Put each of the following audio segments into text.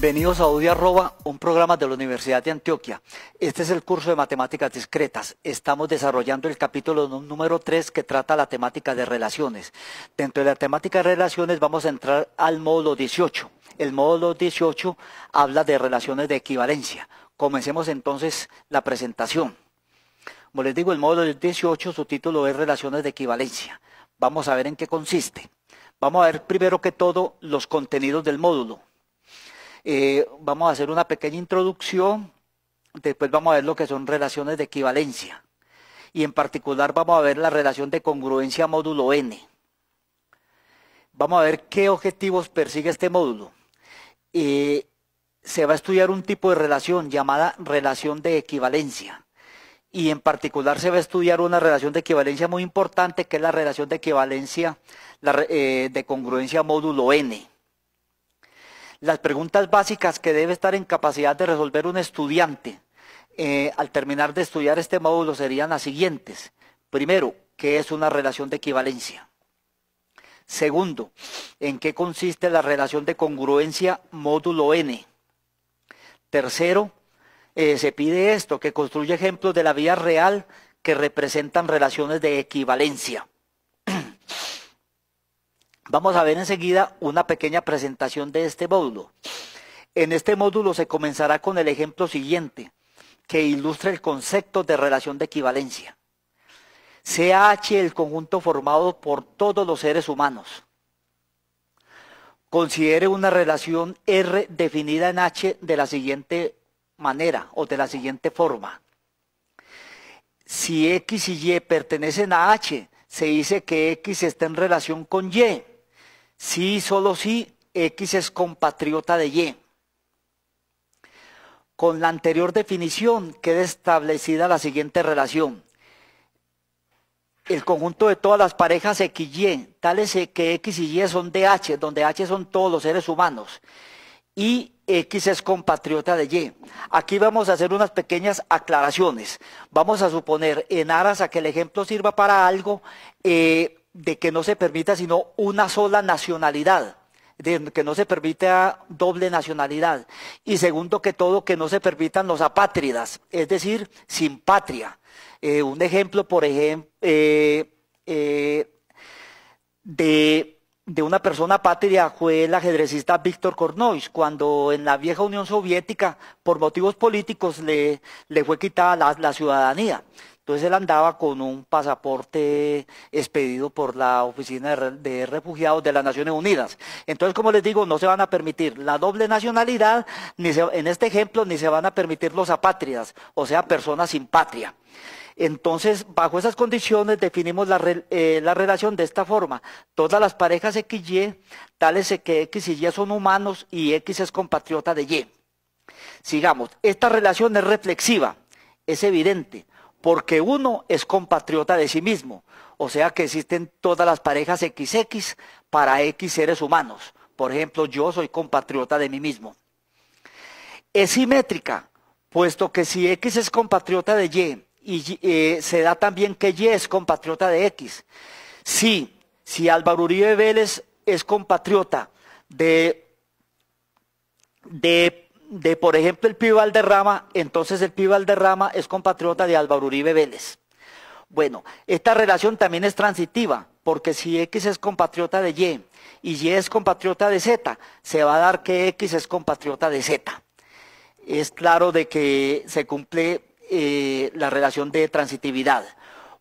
Bienvenidos a Audio un programa de la Universidad de Antioquia. Este es el curso de matemáticas discretas. Estamos desarrollando el capítulo número 3 que trata la temática de relaciones. Dentro de la temática de relaciones vamos a entrar al módulo 18. El módulo 18 habla de relaciones de equivalencia. Comencemos entonces la presentación. Como les digo, el módulo 18, su título es Relaciones de equivalencia. Vamos a ver en qué consiste. Vamos a ver primero que todo los contenidos del módulo eh, vamos a hacer una pequeña introducción, después vamos a ver lo que son relaciones de equivalencia y en particular vamos a ver la relación de congruencia módulo N. Vamos a ver qué objetivos persigue este módulo. Eh, se va a estudiar un tipo de relación llamada relación de equivalencia y en particular se va a estudiar una relación de equivalencia muy importante que es la relación de equivalencia eh, de congruencia módulo N las preguntas básicas que debe estar en capacidad de resolver un estudiante eh, al terminar de estudiar este módulo serían las siguientes. Primero, ¿qué es una relación de equivalencia? Segundo, ¿en qué consiste la relación de congruencia módulo N? Tercero, eh, se pide esto, que construya ejemplos de la vía real que representan relaciones de equivalencia. Vamos a ver enseguida una pequeña presentación de este módulo. En este módulo se comenzará con el ejemplo siguiente, que ilustra el concepto de relación de equivalencia. Sea H el conjunto formado por todos los seres humanos. Considere una relación R definida en H de la siguiente manera o de la siguiente forma. Si X y Y pertenecen a H, se dice que X está en relación con Y Sí, solo si X es compatriota de Y. Con la anterior definición queda establecida la siguiente relación. El conjunto de todas las parejas X Y, tales que X y Y son de H, donde H son todos los seres humanos, y X es compatriota de Y. Aquí vamos a hacer unas pequeñas aclaraciones. Vamos a suponer, en aras a que el ejemplo sirva para algo, eh, de que no se permita sino una sola nacionalidad, de que no se permita doble nacionalidad. Y segundo que todo, que no se permitan los apátridas, es decir, sin patria. Eh, un ejemplo, por ejemplo, eh, eh, de, una persona patria fue el ajedrecista Víctor Cornois, cuando en la vieja Unión Soviética, por motivos políticos, le, fue quitada la ciudadanía. Entonces él andaba con un pasaporte expedido por la Oficina de Refugiados de las Naciones Unidas. Entonces, como les digo, no se van a permitir la doble nacionalidad, ni en este ejemplo, ni se van a permitir los apátridas, o sea, personas sin patria. Entonces, bajo esas condiciones definimos la, eh, la, relación de esta forma. Todas las parejas XY, tales que X y Y son humanos y X es compatriota de Y. Sigamos, esta relación es reflexiva, es evidente porque uno es compatriota de sí mismo. O sea que existen todas las parejas XX para X seres humanos. Por ejemplo, yo soy compatriota de mí mismo. Es simétrica, puesto que si X es compatriota de Y, y eh, se da también que Y es compatriota de X. Si, si Álvaro Uribe Vélez es compatriota de, de de, por ejemplo, el de Rama, entonces el de Rama es compatriota de Álvaro Uribe Vélez. Bueno, esta relación también es transitiva, porque si X es compatriota de Y y Y es compatriota de Z, se va a dar que X es compatriota de Z. Es claro de que se cumple eh, la relación de transitividad.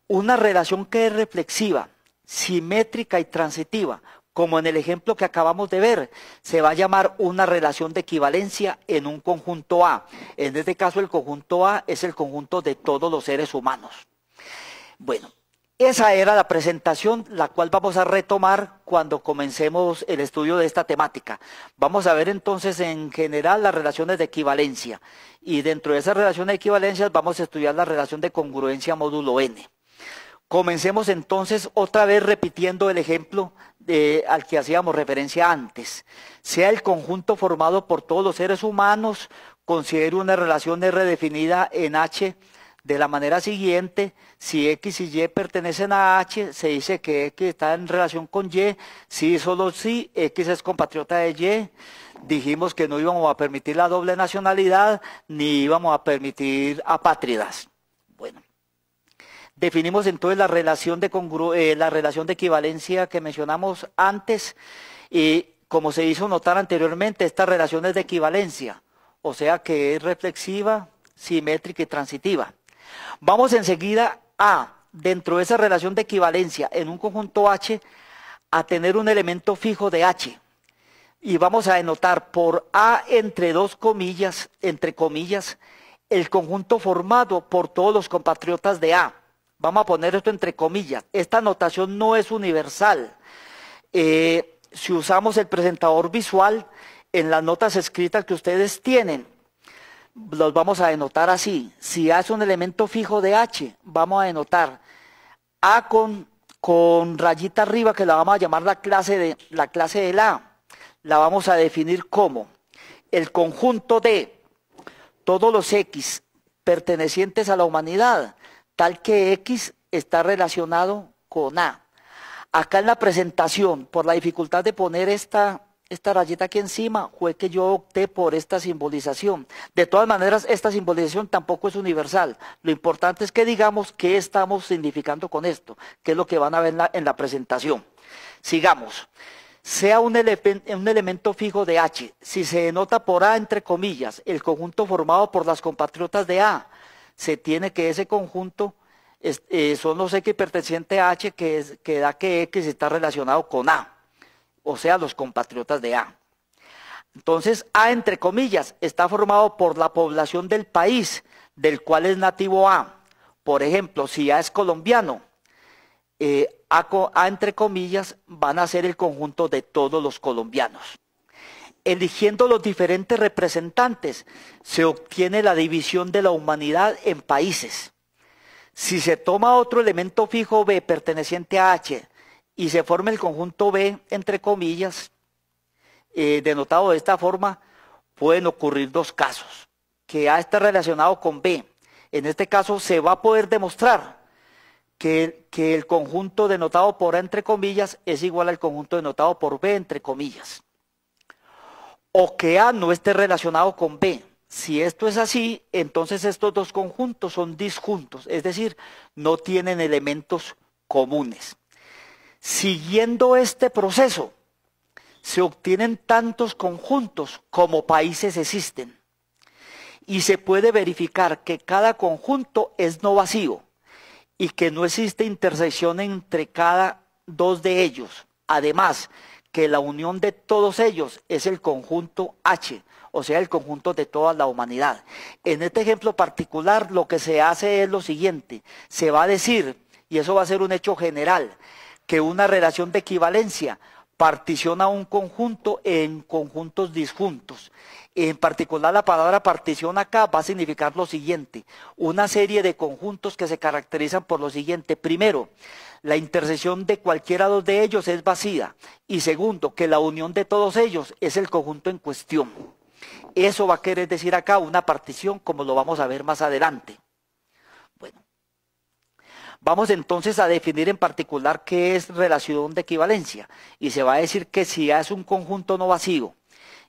Una relación que es reflexiva, simétrica y transitiva como en el ejemplo que acabamos de ver, se va a llamar una relación de equivalencia en un conjunto A. En este caso, el conjunto A es el conjunto de todos los seres humanos. Bueno, esa era la presentación, la cual vamos a retomar cuando comencemos el estudio de esta temática. Vamos a ver entonces en general las relaciones de equivalencia y dentro de esas relaciones de equivalencia vamos a estudiar la relación de congruencia módulo N. Comencemos entonces otra vez repitiendo el ejemplo al que hacíamos referencia antes. Sea el conjunto formado por todos los seres humanos, considere una relación R definida en H de la manera siguiente, si X y Y pertenecen a H, se dice que X está en relación con Y, si y solo si X es compatriota de Y, dijimos que no íbamos a permitir la doble nacionalidad, ni íbamos a permitir apátridas. Definimos entonces la relación de, eh, la relación de equivalencia que mencionamos antes y como se hizo notar anteriormente, esta relación es de equivalencia, o sea que es reflexiva, simétrica y transitiva. Vamos enseguida a, dentro de esa relación de equivalencia en un conjunto H, a tener un elemento fijo de H. Y vamos a denotar por A entre dos comillas, entre comillas, el conjunto formado por todos los compatriotas de A vamos a poner esto entre comillas, esta notación no es universal. Eh, si usamos el presentador visual en las notas escritas que ustedes tienen, los vamos a denotar así. Si A es un elemento fijo de H, vamos a denotar A con, rayita arriba, que la vamos a llamar la clase, de, la clase del A. La vamos a definir como el conjunto de todos los X pertenecientes a la humanidad tal que X está relacionado con A. Acá en la presentación, por la dificultad de poner esta, esta rayita aquí encima, fue que yo opté por esta simbolización. De todas maneras, esta simbolización tampoco es universal. Lo importante es que digamos qué estamos significando con esto, que es lo que van a ver en la, presentación. Sigamos sea un, elemento fijo de H, si se denota por A entre comillas, el conjunto formado por las compatriotas de A, se tiene que ese conjunto eh, son los X pertenecientes a H que, que da que X está relacionado con A, o sea, los compatriotas de A. Entonces, A, entre comillas, está formado por la población del país del cual es nativo A. Por ejemplo, si A es colombiano, eh, a, entre comillas, van a ser el conjunto de todos los colombianos. Eligiendo los diferentes representantes, se obtiene la división de la humanidad en países. Si se toma otro elemento fijo B perteneciente a H y se forma el conjunto B, entre comillas, eh, denotado de esta forma, pueden ocurrir dos casos. Que A está relacionado con B. En este caso se va a poder demostrar que, que el conjunto denotado por A, entre comillas, es igual al conjunto denotado por B, entre comillas o que A no esté relacionado con B. Si esto es así, entonces estos dos conjuntos son disjuntos, es decir, no tienen elementos comunes. Siguiendo este proceso, se obtienen tantos conjuntos como países existen. Y se puede verificar que cada conjunto es no vacío y que no existe intersección entre cada dos de ellos. Además, que la unión de todos ellos es el conjunto H, o sea, el conjunto de toda la humanidad. En este ejemplo particular lo que se hace es lo siguiente, se va a decir, y eso va a ser un hecho general, que una relación de equivalencia particiona un conjunto en conjuntos disjuntos. En particular la palabra partición acá va a significar lo siguiente, una serie de conjuntos que se caracterizan por lo siguiente. Primero, la intersección de cualquiera de ellos es vacía. Y segundo, que la unión de todos ellos es el conjunto en cuestión. Eso va a querer decir acá una partición, como lo vamos a ver más adelante. Bueno, vamos entonces a definir en particular qué es relación de equivalencia. Y se va a decir que si A es un conjunto no vacío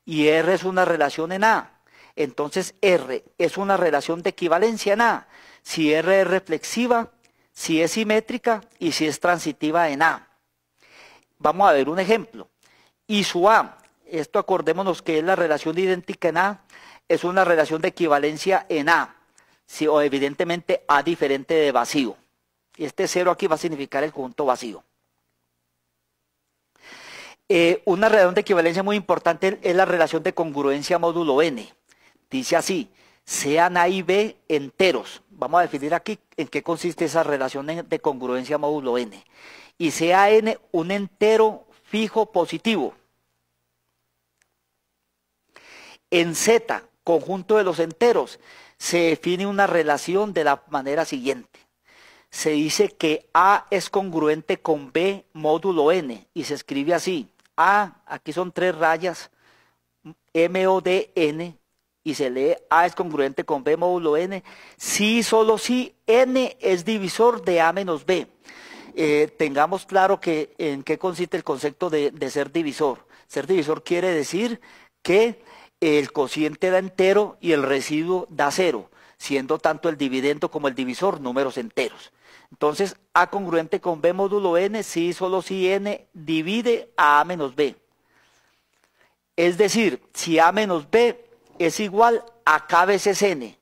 y R es una relación en A, entonces R es una relación de equivalencia en A. Si R es reflexiva, si es simétrica y si es transitiva en A. Vamos a ver un ejemplo. Y su A, esto acordémonos que es la relación idéntica en A, es una relación de equivalencia en A, o evidentemente A diferente de vacío. Y este cero aquí va a significar el conjunto vacío. Eh, una relación de equivalencia muy importante es la relación de congruencia módulo N. Dice así, sean A y B enteros. Vamos a definir aquí en qué consiste esa relación de congruencia módulo N. Y sea N un entero fijo positivo. En Z, conjunto de los enteros, se define una relación de la manera siguiente. Se dice que A es congruente con B módulo N y se escribe así. A, aquí son tres rayas, M O D N y se lee A es congruente con B módulo N, si solo si N es divisor de A menos B. Eh, tengamos claro que, en qué consiste el concepto de, ser divisor. Ser divisor quiere decir que el cociente da entero y el residuo da cero, siendo tanto el dividendo como el divisor números enteros. Entonces, A congruente con B módulo N, ...si, solo si N divide a A menos B. Es decir, si A menos B es igual a K veces N,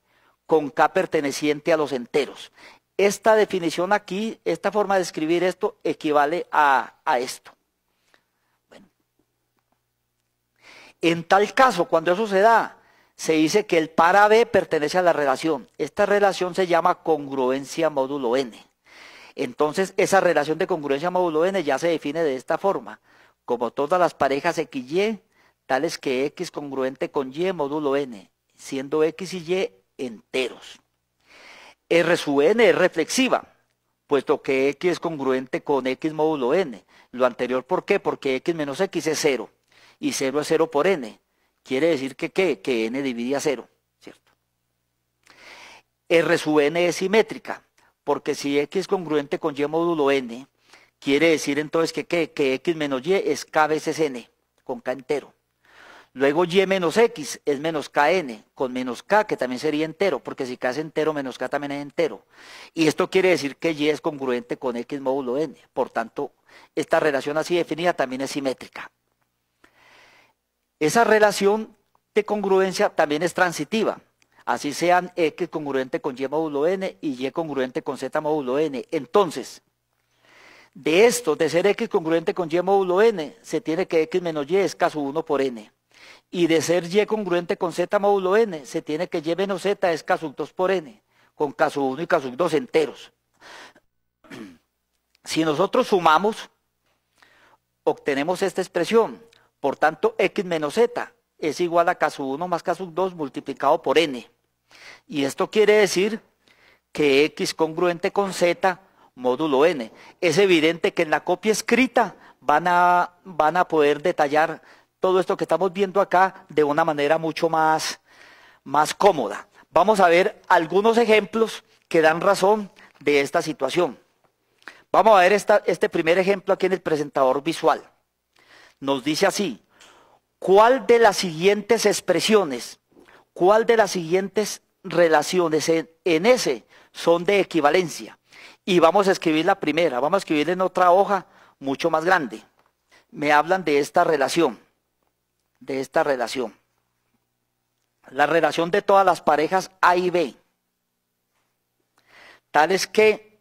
con K perteneciente a los enteros. Esta definición aquí, esta forma de escribir esto, equivale a, esto. Bueno. En tal caso, cuando eso se da, se dice que el para B pertenece a la relación. Esta relación se llama congruencia módulo N. Entonces, esa relación de congruencia módulo N ya se define de esta forma. Como todas las parejas XY tales que X congruente con Y módulo N, siendo X y Y enteros. R sub N es reflexiva, puesto que X es congruente con X módulo N. Lo anterior, ¿por qué? Porque X menos X es 0, y 0 es 0 por N. Quiere decir que, ¿qué? Que N divide a 0, ¿cierto? R sub N es simétrica, porque si X es congruente con Y módulo N, quiere decir entonces que, Que X menos Y es K veces N, con K entero. Luego Y menos X es menos KN, con menos K, que también sería entero, porque si K es entero, menos K también es entero. Y esto quiere decir que Y es congruente con X módulo N. Por tanto, esta relación así definida también es simétrica. Esa relación de congruencia también es transitiva. Así sean X congruente con Y módulo N y Y congruente con Z módulo N. Entonces, de esto, de ser X congruente con Y módulo N, se tiene que X menos Y es caso 1 por N. Y de ser Y congruente con Z módulo N, se tiene que Y menos Z es K sub 2 por N, con K sub 1 y K sub 2 enteros. Si nosotros sumamos, obtenemos esta expresión. Por tanto, X menos Z es igual a K sub 1 más K sub 2 multiplicado por N. Y esto quiere decir que X congruente con Z módulo N. Es evidente que en la copia escrita van a, van a poder detallar todo esto que estamos viendo acá de una manera mucho más, más cómoda. Vamos a ver algunos ejemplos que dan razón de esta situación. Vamos a ver este primer ejemplo aquí en el presentador visual. Nos dice así, ¿cuál de las siguientes expresiones, cuál de las siguientes relaciones en, ese son de equivalencia? Y vamos a escribir la primera, vamos a escribir en otra hoja mucho más grande. Me hablan de esta relación de esta relación. La relación de todas las parejas A y B. Tal es que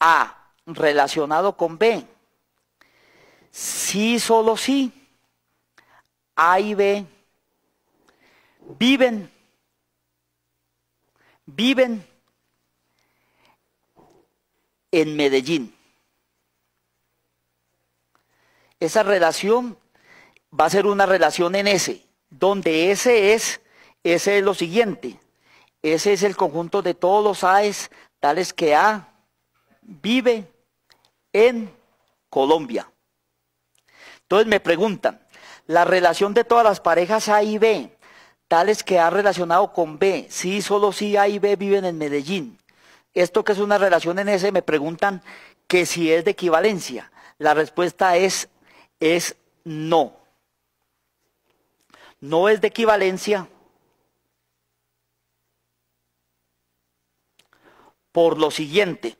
A relacionado con B. Sí, solo sí. A y B viven, viven en Medellín. Esa relación va a ser una relación en S, donde S es, S es lo siguiente, S es el conjunto de todos los AES, tales que A vive en Colombia. Entonces me preguntan, la relación de todas las parejas A y B, tales que A relacionado con B, sí, solo si A y B viven en Medellín. Esto que es una relación en S, me preguntan que si es de equivalencia. La respuesta es, es no no es de equivalencia por lo siguiente,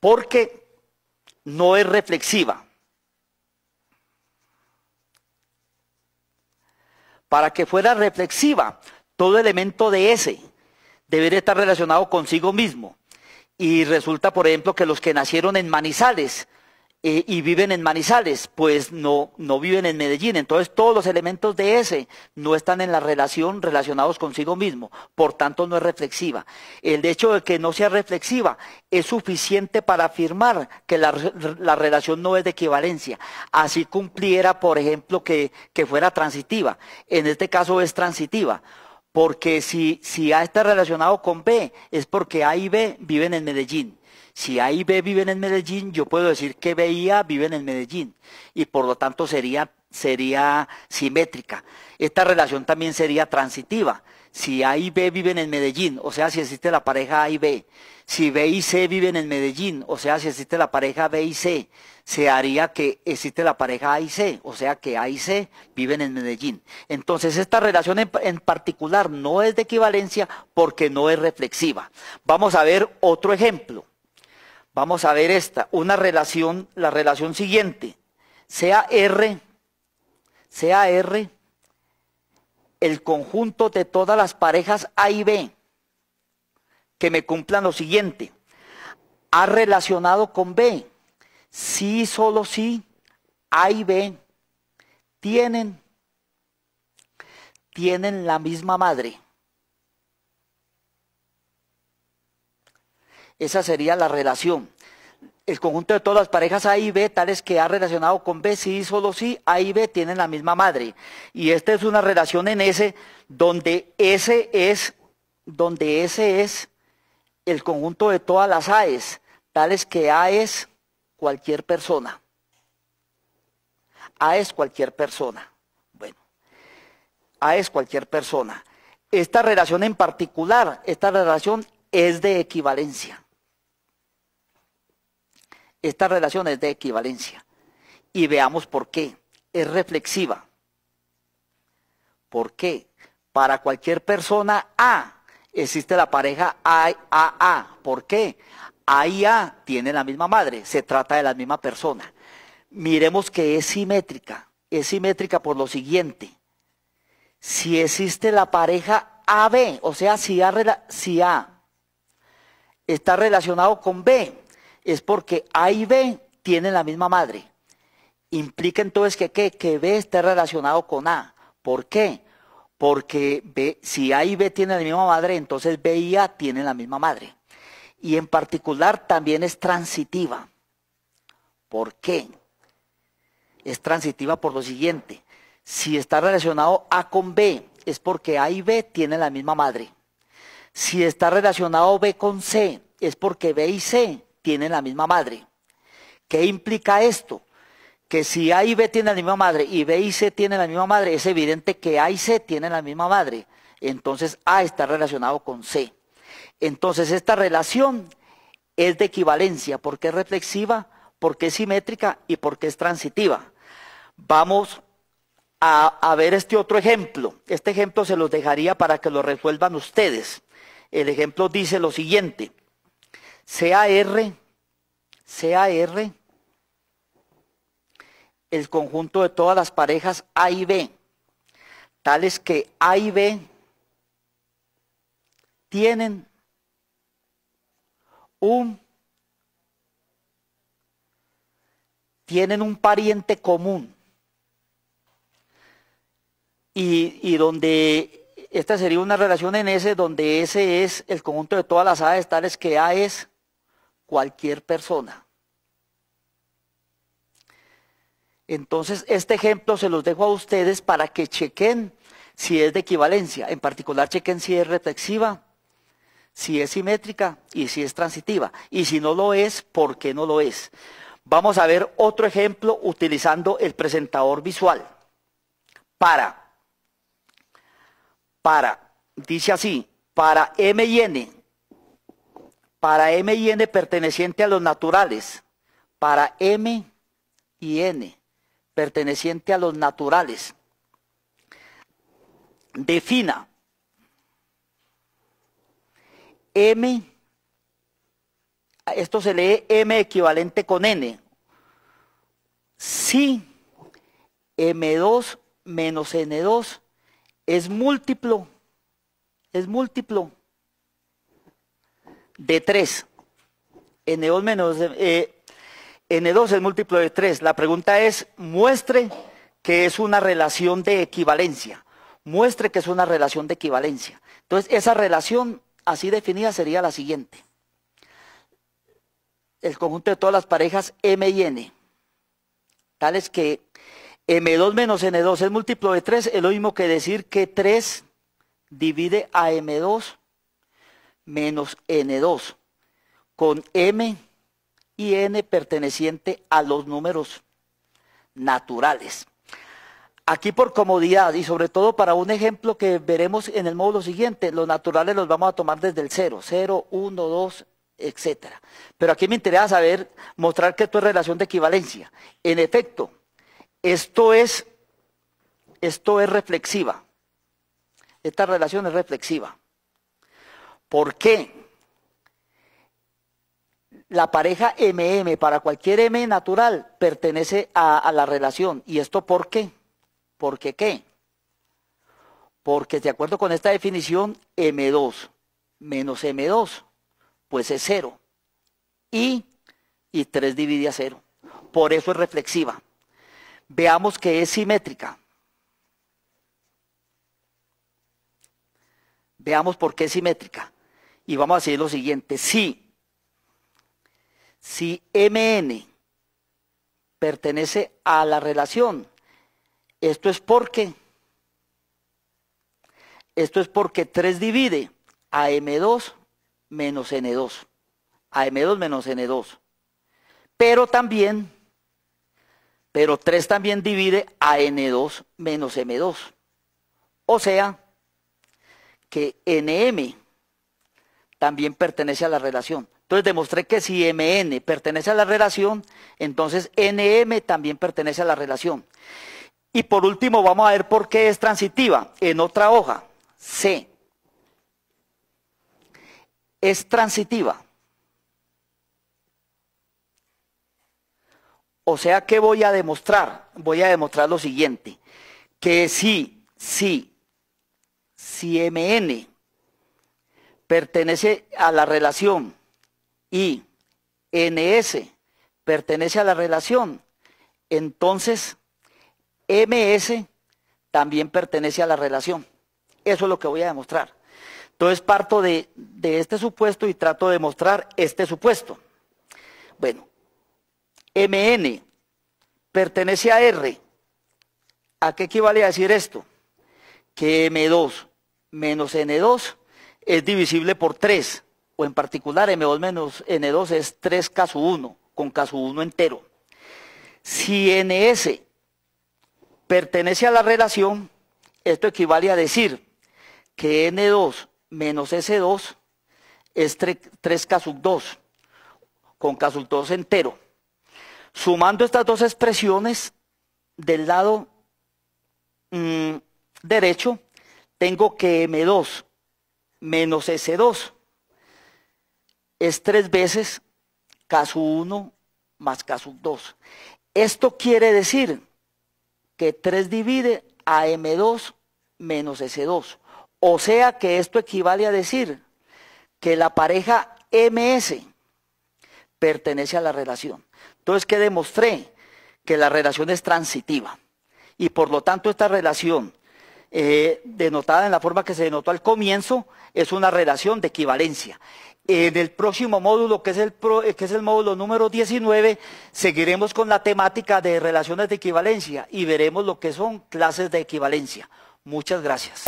porque no es reflexiva. Para que fuera reflexiva, todo elemento de ese debería estar relacionado consigo mismo. Y resulta, por ejemplo, que los que nacieron en Manizales, eh, y viven en Manizales, pues no, no viven en Medellín. Entonces todos los elementos de ese no están en la relación relacionados consigo mismo, por tanto no es reflexiva. El hecho de que no sea reflexiva es suficiente para afirmar que la, relación no es de equivalencia. Así cumpliera, por ejemplo, que, fuera transitiva. En este caso es transitiva porque si, si A está relacionado con B, es porque A y B viven en Medellín. Si A y B viven en Medellín, yo puedo decir que B y A viven en Medellín y por lo tanto sería, simétrica. Esta relación también sería transitiva. Si A y B viven en Medellín, o sea, si existe la pareja A y B. Si B y C viven en Medellín, o sea, si existe la pareja B y C, se haría que existe la pareja A y C, o sea, que A y C viven en Medellín. Entonces, esta relación en particular no es de equivalencia porque no es reflexiva. Vamos a ver otro ejemplo. Vamos a ver esta, una relación, la relación siguiente. Sea R, sea R, el conjunto de todas las parejas A y B que me cumplan lo siguiente. A relacionado con B. Sí, solo sí, A y B tienen, tienen la misma madre. Esa sería la relación. El conjunto de todas las parejas A y B, tales que A relacionado con B, sí solo sí, A y B tienen la misma madre. Y esta es una relación en S, donde S es, donde S es el conjunto de todas las es tales que A es cualquier persona. A es cualquier persona. Bueno, A es cualquier persona. Esta relación en particular, esta relación es de equivalencia. Esta relación es de equivalencia. Y veamos por qué. Es reflexiva. ¿Por qué? Para cualquier persona A existe la pareja A ¿Por qué? A y A tienen la misma madre, se trata de la misma persona. Miremos que es simétrica. Es simétrica por lo siguiente. Si existe la pareja AB, o sea, si a está relacionado con B, es porque A y B tienen la misma madre. Implica entonces que, B esté relacionado con A. ¿Por qué? Porque si A y B tienen la misma madre, entonces B y A tienen la misma madre. Y en particular también es transitiva. ¿Por qué? Es transitiva por lo siguiente. Si está relacionado A con B, es porque A y B tienen la misma madre. Si está relacionado B con C, es porque B y C tienen la misma madre. ¿Qué implica esto? Que si A y B tienen la misma madre y B y C tienen la misma madre, es evidente que A y C tienen la misma madre. Entonces A está relacionado con C. Entonces esta relación es de equivalencia porque es reflexiva, porque es simétrica y porque es transitiva. Vamos a, a, ver este otro ejemplo. Este ejemplo se los dejaría para que lo resuelvan ustedes. El ejemplo dice lo siguiente sea R, el conjunto de todas las parejas A y B, tales que A y B tienen un tienen un pariente común y, y, donde esta sería una relación en S donde S es el conjunto de todas las A tales que A es cualquier persona. Entonces, este ejemplo se los dejo a ustedes para que chequen si es de equivalencia. En particular, chequen si es reflexiva, si es simétrica y si es transitiva. Y si no lo es, ¿por qué no lo es? Vamos a ver otro ejemplo utilizando el presentador visual. Para. Para. Dice así. Para M y N para M y N perteneciente a los naturales, para M y N perteneciente a los naturales. Defina M, esto se lee M equivalente con N, si M2 menos N2 es múltiplo, es múltiplo de 3. N2 menos, eh, N2 es múltiplo de 3. La pregunta es, muestre que es una relación de equivalencia. Muestre que es una relación de equivalencia. Entonces, esa relación así definida sería la siguiente. El conjunto de todas las parejas M y N, tales que M2 menos N2 es múltiplo de 3, es lo mismo que decir que 3 divide a M2 menos N2, con M y N perteneciente a los números naturales. Aquí por comodidad y sobre todo para un ejemplo que veremos en el módulo siguiente, los naturales los vamos a tomar desde el 0, 0, 1, 2, etc. Pero aquí me interesa saber, mostrar que esto es relación de equivalencia. En efecto, esto es, esto es reflexiva. Esta relación es reflexiva. ¿Por qué? La pareja MM para cualquier M natural pertenece a, la relación. ¿Y esto por qué? ¿Por qué qué? Porque de acuerdo con esta definición, M2 menos M2, pues es cero. Y, y 3 divide a 0. Por eso es reflexiva. Veamos que es simétrica. Veamos por qué es simétrica. Y vamos a decir lo siguiente. Si, si MN pertenece a la relación, esto es porque, esto es porque 3 divide a M2 menos N2, a M2 menos N2. Pero también, pero 3 también divide a N2 menos M2. O sea, que NM también pertenece a la relación. Entonces demostré que si MN pertenece a la relación, entonces NM también pertenece a la relación. Y por último, vamos a ver por qué es transitiva. En otra hoja, C. Es transitiva. O sea, que voy a demostrar? Voy a demostrar lo siguiente, que si, si, si MN pertenece a la relación y NS pertenece a la relación, entonces MS también pertenece a la relación. Eso es lo que voy a demostrar. Entonces parto de, de este supuesto y trato de mostrar este supuesto. Bueno, MN pertenece a R. ¿A qué equivale a decir esto? Que M2 menos N2 es divisible por 3, o en particular M2 menos N2 es 3 k 1, con k 1 entero. Si NS pertenece a la relación, esto equivale a decir que N2 menos S2 es 3, k 2, con k 2 entero. Sumando estas dos expresiones del lado mm, derecho, tengo que M2 menos S2. Es tres veces caso 1 más caso 2. Esto quiere decir que 3 divide a M2 menos S2. O sea que esto equivale a decir que la pareja MS pertenece a la relación. Entonces, que demostré? Que la relación es transitiva. Y por lo tanto, esta relación eh, denotada en la forma que se denotó al comienzo, es una relación de equivalencia. En el próximo módulo, que es el, eh, que es el módulo número 19, seguiremos con la temática de relaciones de equivalencia y veremos lo que son clases de equivalencia. Muchas gracias.